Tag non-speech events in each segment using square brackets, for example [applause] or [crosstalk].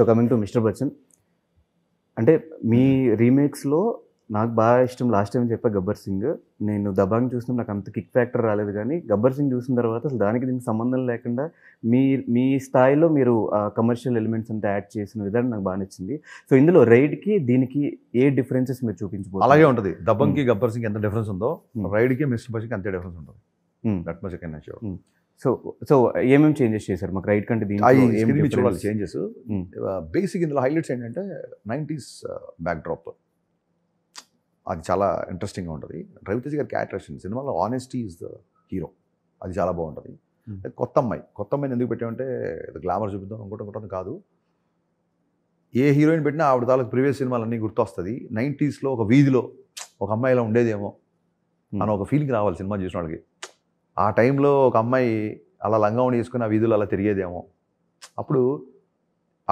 So coming to mister Bachchan అంటే మీ రీమేక్స్లో నాకు బాగా ఇష్టం లాస్ట్ టైం చెప్పా గబ్బర్ సింగ్ నేను దబాంగ్ చూసిన నాకు అంత కిక్ ఫ్యాక్టర్ రాలేదు కానీ గబ్బర్ సింగ్ చూసిన తర్వాత అసలు దానికి దీనికి సంబంధం లేకుండా మీ మీ స్థాయిలో మీరు కమర్షియల్ ఎలిమెంట్స్ అంతా యాడ్ చేసిన విధానం నాకు బాగా నచ్చింది సో ఇందులో రైడ్కి దీనికి ఏ డిఫరెన్సెస్ మీరు చూపించబోతుంది అలాగే ఉంటుంది దబ్బంకి గబ్బర్ సింగ్ ఎంత డిఫరెన్స్ ఉందో రైడ్కి మిస్టర్ బచ్చన్కి అంతే డిఫరెన్స్ ఉంటుంది that much can so so ఏమేమి చేంజెస్ చేశారు మాకు రైట్ కంటే దీనికి చూడాలి చేంజెస్ బేసిక్ ఇందులో హైలైట్స్ ఏంటంటే నైంటీస్ బ్యాక్డ్రాప్ అది చాలా ఇంట్రెస్టింగ్గా ఉంటుంది రవితేజ్ గారి క్యారెక్టరేషన్ సినిమాలో ఆనెస్టీ ఈజ్ ద హీరో అది చాలా బాగుంటుంది కొత్త అమ్మాయి కొత్త అమ్మాయిని ఎందుకు పెట్టామంటే గ్లామర్ చూపిద్దాం ఇంకోటి ఇంకోటి కాదు ఏ హీరోయిన్ పెట్టినా ఆవిడ తాలూకు ప్రీవియస్ అన్నీ గుర్తొస్తుంది నైంటీస్లో ఒక వీధిలో ఒక అమ్మాయిలా ఉండేదేమో అని ఒక ఫీలింగ్ రావాలి సినిమా చూసిన వాళ్ళకి ఆ టైంలో ఒక అమ్మాయి అలా లంగావని తీసుకుని ఆ వీధులు అలా తిరిగేదేమో అప్పుడు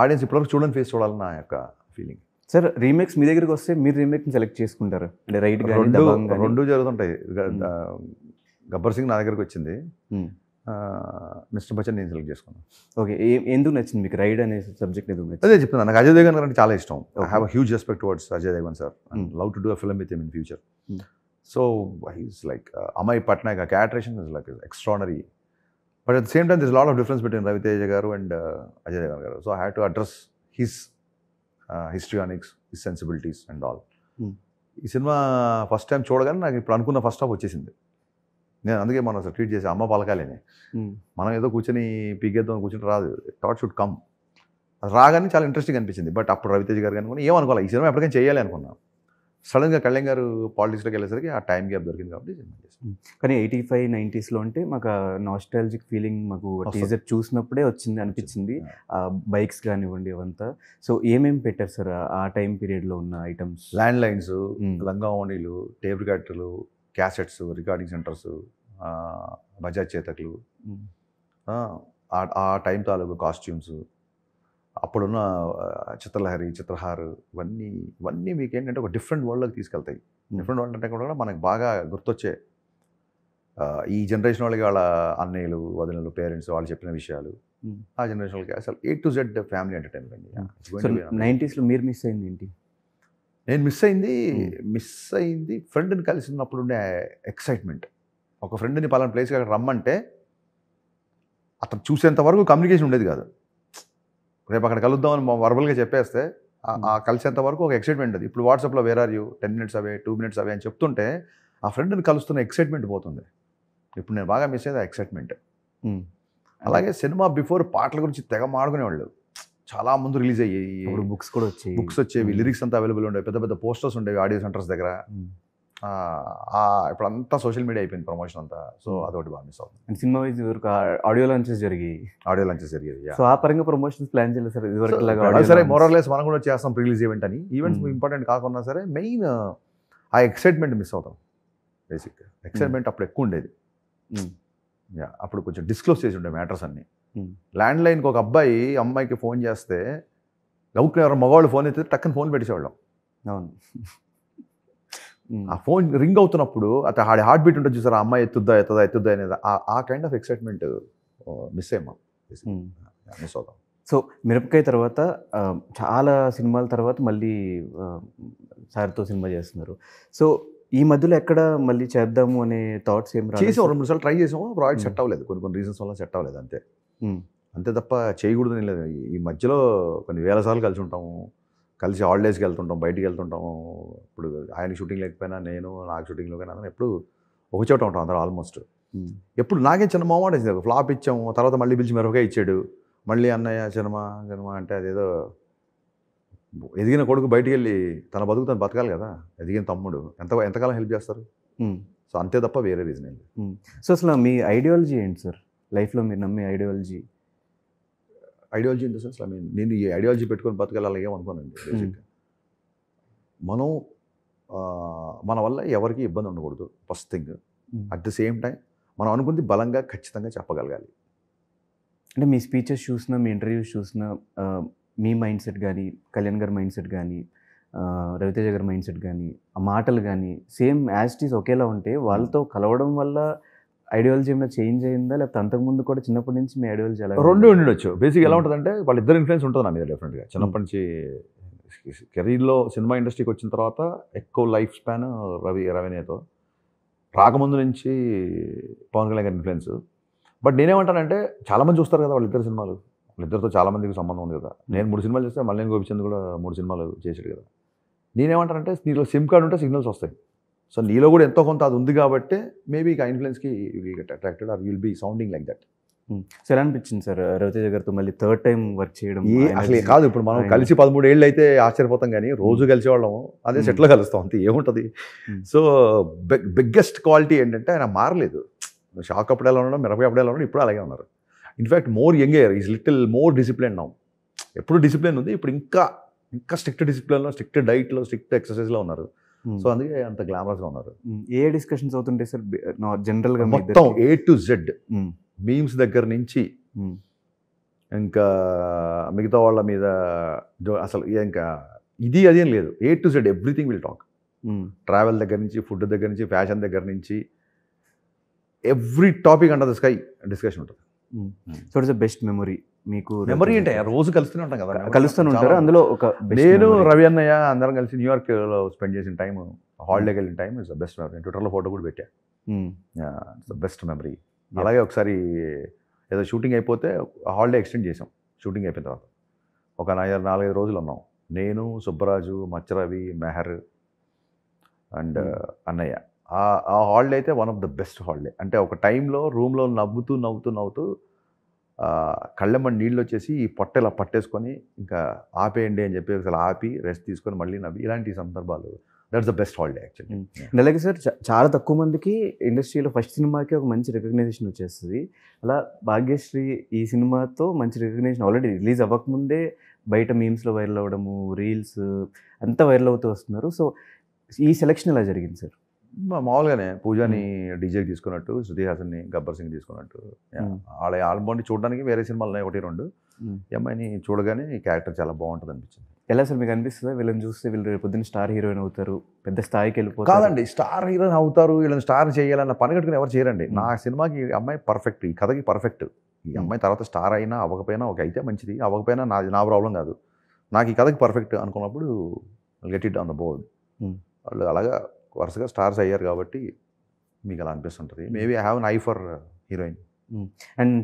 ఆడియన్స్ ఇప్పటివరకు చూడని ఫేస్ చూడాలని నా యొక్క ఫీలింగ్ సార్ రీమేక్స్ మీ దగ్గరికి వస్తే మీరు రీమేక్ సెలెక్ట్ చేసుకుంటారు అంటే రైట్ రెండు రెండు జరుగుతుంటాయి గబ్బర్ సింగ్ నా దగ్గరికి వచ్చింది మిస్టర్ బచ్చన్ నేను సెలెక్ట్ చేసుకున్నాను ఓకే ఎందుకు నచ్చింది మీకు రైడ్ అనే సబ్జెక్ట్ ఎందుకు నచ్చింది అదే చెప్తున్నాను నాకు అజయ్ దేవన్ గారు అంటే చాలా ఇష్టం I have huge respect words Ajay Devgan sir love to do a film with in future so he's like అమ్మాయి పట్నాయక్ క్యాటరేషన్ is like extraordinary but at same time this lot of difference between Ravi Teja garu and Ajay Devgan garu so I have to address his histrionics his sensibilities and all ఈ cinema first time చూడగానే నాకు ఇప్పుడు అనుకున్న first half వచ్చేసింది నేను అందుకే మనం అసలు ట్రీట్ చేసి అమ్మ పలకాలేని hmm. మనం ఏదో కూర్చొని పీకేద్దాం కూర్చొని రాదు థాట్ షుడ్ కమ్ రాగానే చాలా ఇంట్రెస్టింగ్ అనిపించింది బట్ అప్పుడు రవితేజ్ గారు కనుకొని ఏమనుకోవాలి ఈ సినిమా ఎప్పటికైనా చేయాలి అనుకున్నాను సడన్గా కళ్యాణ్ గారు పాలిటిక్స్లోకి వెళ్ళేసరికి ఆ టైం గ్యాప్ దొరికింది కాబట్టి కానీ ఎయిటీ ఫైవ్ నైంటీస్లో అంటే మాకు నాస్టాలజిక్ ఫీలింగ్ మాకు టీజర్ చూసినప్పుడే వచ్చింది అనిపించింది ఆ బైక్స్ కానివ్వండి అవంతా సో ఏమేమి పెట్టారు సార్ ఆ టైం పీరియడ్లో ఉన్న ఐటమ్స్ ల్యాండ్ లైన్స్ లంగావోణీలు టేబుల్ రికార్డర్లు క్యాసెట్స్ రికార్డింగ్ సెంటర్స్ బజాజ్ చేతకులు ఆ టైం తాలూకు కాస్ట్యూమ్స్ అప్పుడున్న చిత్రలహరి చిత్రహారు ఇవన్నీ ఇవన్నీ మీకు ఏంటంటే ఒక డిఫరెంట్ వరల్డ్లోకి తీసుకెళ్తాయి డిఫరెంట్ వరల్డ్ అంటే కూడా మనకు బాగా గుర్తొచ్చే ఈ జనరేషన్ వాళ్ళకి వాళ్ళ అన్నయ్యలు వదినలు పేరెంట్స్ వాళ్ళు చెప్పిన విషయాలు ఆ జనరేషన్ వాళ్ళకి అసలు A to Z family entertainment నైంటీస్లో మీరు మిస్ అయింది ఏంటి నేను మిస్ అయింది మిస్ అయింది ఫ్రెండ్ని కలిసినప్పుడు ఉండే ఎక్సైట్మెంట్ ఒక ఫ్రెండ్ని పలానా ప్లేస్కి అక్కడ రమ్మంటే అతను చూసేంత వరకు కమ్యూనికేషన్ ఉండేది కాదు రేపు అక్కడ కలుద్దామని వర్బల్గా చెప్పేస్తే ఆ కలిసేంత వరకు ఒక ఎక్సైట్మెంట్ ఉంది ఇప్పుడు వాట్సాప్లో where are you ten minutes away two minutes away అని చెప్తుంటే ఆ ఫ్రెండ్ని కలుస్తున్న ఎక్సైట్మెంట్ పోతుంది ఇప్పుడు నేను బాగా మిస్ అయ్యేది ఆ ఎక్సైట్మెంట్ అలాగే సినిమా బిఫోర్ పాటల గురించి తెగ మాడుకునేవాళ్ళు చాలా ముందు రిలీజ్ అయ్యాయి బుక్స్ కూడా వచ్చాయి బుక్స్ వచ్చేవి లిరిక్స్ అంతా అవైలబుల్ ఉండేవి పెద్ద పెద్ద పోస్టర్స్ ఉండేవి ఆడియో సెంటర్స్ దగ్గర ఇప్పుడు అంతా సోషల్ మీడియా అయిపోయింది ప్రమోషన్ అంతా సో hmm. అదొకటి బాగా మిస్ అవుతుంది అండ్ సినిమా వైజ్ ఇవరకు ఆడియో లాంచెస్ జరిగి ఆడియో లాంచెస్ జరిగేది సో ఆ పరంగా ప్రమోషన్స్ ప్లాన్ చేయలేదు సార్ ఇదివరకు సరే మనం కూడా చేస్తాం రిలీజ్ ఈవెంట్ అని ఈవెంట్స్ ఇంపార్టెంట్ కాకుండా సరే మెయిన్ ఆ ఎక్సైట్మెంట్ మిస్ అవుతాం బేసిక్ ఎక్సైట్మెంట్ hmm. అప్పుడు ఎక్కువ ఉండేది hmm. అప్పుడు కొంచెం డిస్క్లోజ్ చేసి ఉండే మ్యాటర్స్ అన్ని ల్యాండ్ లైన్కి ఒక అబ్బాయి అమ్మాయికి ఫోన్ చేస్తే లవ్కి ఎవరు మగవాళ్ళు ఫోన్ అయితే టక్కని ఫోన్ పెట్టేసేవాళ్ళం అవును [laughs] Hmm. ఆ ఫోన్ రింగ్ అవుతున్నప్పుడు అత ఆడి హార్ట్ బీట్ ఉంటుంది చూసారు అమ్మాయి ఎత్తుద్దా ఎత్తుదా ఎత్తుద్దా అనేది ఆ కైండ్ ఆఫ్ ఎక్సైట్మెంట్ మిస్ అయ్యాం మిస్ hmm. అవుతాం సో మిరపకాయ తర్వాత చాలా సినిమాల తర్వాత మళ్ళీ సార్తో సినిమా చేస్తున్నారు సో ఈ మధ్యలో ఎక్కడ మళ్ళీ చేద్దాము అనే థాట్స్ ఏం చేసాం రెండు మూడు సార్లు ట్రై చేసాము ప్రాజెక్ట్ సెట్ అవ్వలేదు కొన్ని కొన్ని రీజన్స్ వల్ల సెట్ అవ్వలేదు అంతే hmm. అంతే తప్ప చేయకూడదని లేదు ఈ మధ్యలో కొన్ని వేల సార్లు కలిసి ఉంటాము కలిసి హాలిడేస్కి వెళ్తుంటాం బయటికి వెళ్తుంటాం ఇప్పుడు ఆయన షూటింగ్ లేకపోయినా నేను నాకు షూటింగ్లో కానీ ఎప్పుడు ఒక చోట ఉంటాం అందరూ ఆల్మోస్ట్ ఎప్పుడు నాకే చిన్న మోమాట వేసింది ఫ్లాప్ ఇచ్చాము తర్వాత మళ్ళీ పిలిచి మిరపకాయ ఇచ్చాడు మళ్ళీ అన్నయ్య సినిమా సినిమా అంటే అదేదో ఎదిగిన కొడుకు బయటికి వెళ్ళి తన బతుకు తను బతకాలి కదా ఎదిగిన తమ్ముడు ఎంత ఎంతకాలం హెల్ప్ చేస్తారు సో అంతే తప్ప వేరే రీజన్ సో అసలు మీ ఐడియాలజీ ఏంటి సార్ లైఫ్లో మీరు నమ్మే ideology ideology in the sense I mean నేను ఈ ఐడియాలజీ పెట్టుకొని బతకాలని ఏమనుకోనండి బేసిక్గా hmm. మనం మన వల్ల ఎవరికి ఇబ్బంది ఉండకూడదు first thing at the same time మనం అనుకుంది బలంగా ఖచ్చితంగా చెప్పగలగాలి అంటే మీ స్పీచెస్ చూసిన మీ ఇంటర్వ్యూస్ చూసిన మీ మైండ్ సెట్ కానీ కళ్యాణ్ గారి మైండ్ సెట్ కానీ రవితేజ గారి మైండ్ సెట్ కానీ ఆ మాటలు కానీ సేమ్ యాజ్ ఇట్ ఈస్ ఒకేలా ఉంటే hmm. వాళ్ళతో కలవడం వల్ల ఐడియాలజీ ఏమైనా చేంజ్ అయిందా లేకపోతే అంతకుముందు కూడా చిన్నప్పటి నుంచి మీ ఐడియాలజీ ఎలా రెండు ఉండొచ్చు బేసిక్ ఎలా ఉంటుందంటే ఇద్దరు ఇన్ఫ్లుయెన్స్ ఉంటుంది నా మీద డెఫినెట్గా చిన్నప్పటి నుంచి కెరీర్లో సినిమా ఇండస్ట్రీకి వచ్చిన తర్వాత ఎక్కువ లైఫ్ స్పాన్ రవి రవినేతో రాకముందు నుంచి పవన్ కళ్యాణ్ గారి ఇన్ఫ్లుయెన్స్ బట్ నేనేమంటానంటే చాలామంది చూస్తారు కదా వాళ్ళిద్దరు సినిమాలు వాళ్ళిద్దరితో చాలామందికి సంబంధం ఉంది కదా నేను మూడు సినిమాలు చేస్తే మళ్ళీ గోపిచంద్ కూడా మూడు సినిమాలు చేశాడు కదా నేనేమంటానంటే నీలో సిమ్ కార్డు ఉంటే సిగ్నల్స్ వస్తాయి సో నీలో కూడా ఎంతో కొంత అది ఉంది కాబట్టి మేబీ ఆ ఇన్ఫ్లుయెన్స్కి get attracted or will be sounding like that so ఎలా అనిపించింది సార్ రవితేజ గారితో మళ్ళీ థర్డ్ టైం వర్క్ చేయడం అసలు కాదు ఇప్పుడు మనం కలిసి పదమూడు ఏళ్ళు అయితే ఆశ్చర్యపోతాం కానీ రోజు hmm. కలిసే వాళ్ళము అదే సెట్లో hmm. కలుస్తాం అంతే ఏముంటుంది సో బిగ్గెస్ట్ క్వాలిటీ ఏంటంటే ఆయన మారలేదు షాక్ అప్పుడు ఎలా ఉండడం మిరపకాయ అప్పుడు ఎలా ఉండడం ఇప్పుడు అలాగే ఉన్నారు in fact more younger is little more discipline now ఎప్పుడు డిసిప్లిన్ ఉంది ఇప్పుడు ఇంకా ఇంకా స్ట్రిక్ట్ డిసిప్లిన్లో స్ట్రిక్ట్ డైట్లో స్ట్రిక్ట్ ఎక్సర్సైజ్లో ఉన్నారు సో అందుకే అంత గా ఉన్నారు ఏ డిస్కషన్స్ అవుతుంటాయి సార్ జనరల్గా మొత్తం ఏ టు జెడ్ మీమ్స్ దగ్గర నుంచి ఇంకా మిగతా వాళ్ళ మీద అసలు ఇంకా ఇది అదేం లేదు A to Z everything will talk travel దగ్గర నుంచి ఫుడ్ దగ్గర నుంచి ఫ్యాషన్ దగ్గర నుంచి every topic under the sky discussion ఉంటుంది so it's the best memory మీకు మెమరీ ఉంటాయి రోజు కలుస్తూనే ఉంటాం కదా కలుస్తూనే ఉంటారు అందులో ఒక నేను రవి అన్నయ్య అందరం కలిసి న్యూయార్క్లో స్పెండ్ చేసిన టైం హాలిడేకి వెళ్ళిన time is the best memory ట్విట్టర్లో ఫోటో కూడా పెట్టాను ద బెస్ట్ మెమరీ అలాగే ఒకసారి ఏదో షూటింగ్ అయిపోతే హాలిడే ఎక్స్టెండ్ చేసాం షూటింగ్ అయిపోయిన తర్వాత ఒక నాలుగైదు రోజులు ఉన్నాం నేను సుబ్బరాజు మచ్చరవి మెహర్ అండ్ hmm. అన్నయ్య ఆ హాలిడే అయితే one of the best holiday అంటే ఒక టైంలో రూమ్లో నవ్వుతూ నవ్వుతూ నవ్వుతూ కళ్ళెమ్మ నీళ్ళు వచ్చేసి ఈ పొట్ట ఇలా పట్టేసుకొని ఇంకా ఆపేయండి అని చెప్పి ఒకసారి ఆపి రెస్ట్ తీసుకొని మళ్ళీ నవ్వి ఇలాంటి సందర్భాలు that's the best holiday actually అలాగే సార్ చాలా తక్కువ మందికి ఇండస్ట్రీలో ఫస్ట్ సినిమాకి ఒక మంచి రికగ్నైజేషన్ వచ్చేస్తుంది అలా భాగ్యశ్రీ ఈ సినిమాతో మంచి రికగ్నైజేషన్ ఆల్రెడీ రిలీజ్ అవ్వకముందే బయట మీమ్స్లో వైరల్ అవ్వడము రీల్స్ అంతా వైరల్ అవుతూ వస్తున్నారు సో ఈ సెలెక్షన్ ఎలా జరిగింది సార్ మామూలుగానే పూజాని డీజేకి తీసుకున్నట్టు శృతి గబ్బర్ సింగ్ తీసుకున్నట్టు వాళ్ళ ఆల్బమ్ని చూడడానికి వేరే సినిమాలు ఒకటి రెండు ఈ అమ్మాయిని చూడగానే ఈ క్యారెక్టర్ చాలా బాగుంటుంది అనిపించింది ఎలా సార్ మీకు అనిపిస్తుంది వీళ్ళని చూస్తే వీళ్ళు పొద్దున్న స్టార్ హీరోయిన్ అవుతారు పెద్ద స్థాయికి వెళ్ళిపోతారు కాదండి స్టార్ హీరోయిన్ అవుతారు వీళ్ళని స్టార్ చేయాలన్న పని కట్టుకుని ఎవరు చేయరండి నా సినిమాకి ఈ అమ్మాయి పర్ఫెక్ట్ ఈ కథకి పర్ఫెక్ట్ ఈ అమ్మాయి తర్వాత స్టార్ అయినా అవ్వకపోయినా ఒక అయితే మంచిది అవ్వకపోయినా నాది నా ప్రాబ్లం కాదు నాకు ఈ కథకి పర్ఫెక్ట్ అనుకున్నప్పుడు get it on the board వాళ్ళు అలాగా వరుసగా స్టార్స్ అయ్యారు కాబట్టి మీకు అలా అనిపిస్తుంటుంది maybe I have an eye for heroine and